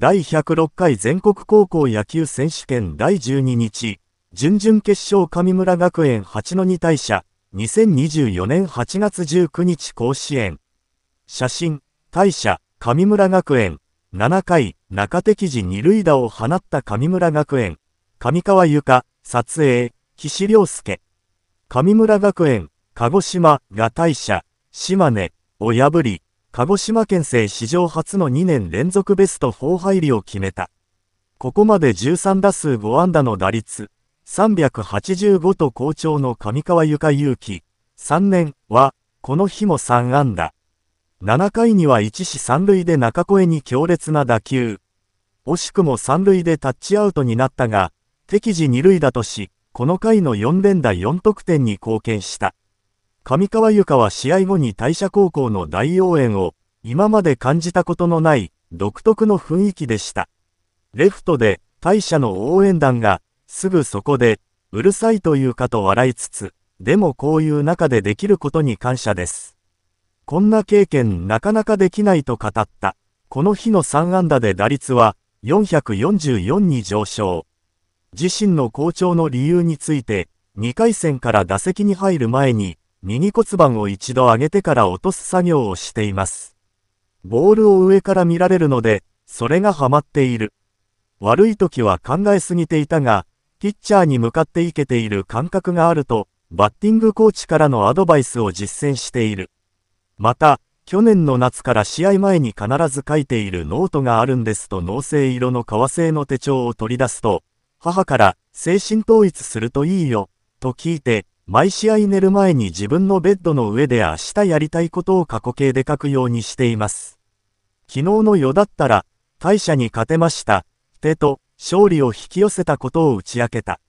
第106回全国高校野球選手権第12日、準々決勝上村学園八野二大社、2024年8月19日甲子園。写真、大社、上村学園、7回、中敵時二塁打を放った上村学園、上川由香、撮影、岸良介。上村学園、鹿児島が大社、島根、を破り、鹿児島県勢史上初の2年連続ベスト4入りを決めた。ここまで13打数5安打の打率、385と好調の上川由香勇気、3年は、この日も3安打。7回には1死3塁で中越に強烈な打球。惜しくも3塁でタッチアウトになったが、敵時2塁打とし、この回の4連打4得点に貢献した。上川由香は試合後に大社高校の大応援を今まで感じたことのない独特の雰囲気でした。レフトで大社の応援団がすぐそこでうるさいというかと笑いつつ、でもこういう中でできることに感謝です。こんな経験なかなかできないと語った。この日の3安打で打率は444に上昇。自身の好調の理由について、2回戦から打席に入る前に、右骨盤を一度上げてから落とす作業をしています。ボールを上から見られるので、それがハマっている。悪い時は考えすぎていたが、ピッチャーに向かっていけている感覚があると、バッティングコーチからのアドバイスを実践している。また、去年の夏から試合前に必ず書いているノートがあるんですと脳性色の革製の手帳を取り出すと、母から精神統一するといいよ、と聞いて、毎試合寝る前に自分のベッドの上で明日やりたいことを過去形で書くようにしています。昨日の夜だったら、大社に勝てました、手と、勝利を引き寄せたことを打ち明けた。